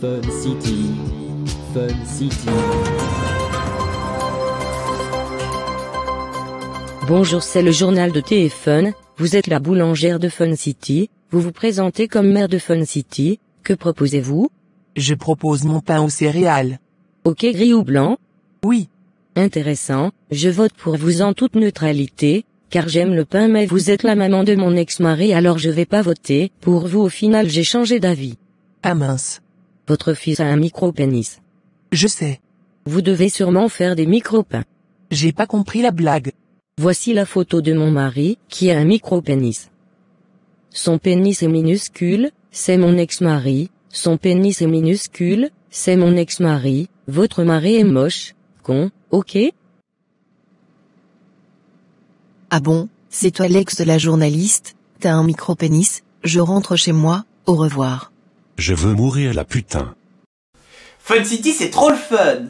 Fun City, Fun City. Bonjour, c'est le journal de téléphone Vous êtes la boulangère de Fun City. Vous vous présentez comme maire de Fun City. Que proposez-vous Je propose mon pain aux céréales. Ok, gris ou blanc Oui. Intéressant, je vote pour vous en toute neutralité, car j'aime le pain mais vous êtes la maman de mon ex-mari alors je vais pas voter pour vous au final j'ai changé d'avis. Ah mince. Votre fils a un micro-pénis. Je sais. Vous devez sûrement faire des micro-pains. J'ai pas compris la blague. Voici la photo de mon mari, qui a un micro-pénis. Son pénis est minuscule, c'est mon ex-mari, son pénis est minuscule, c'est mon ex-mari, votre mari est moche, con, ok Ah bon, c'est toi l'ex de la journaliste, t'as un micro-pénis, je rentre chez moi, au revoir. Je veux mourir à la putain. Fun City, c'est trop le fun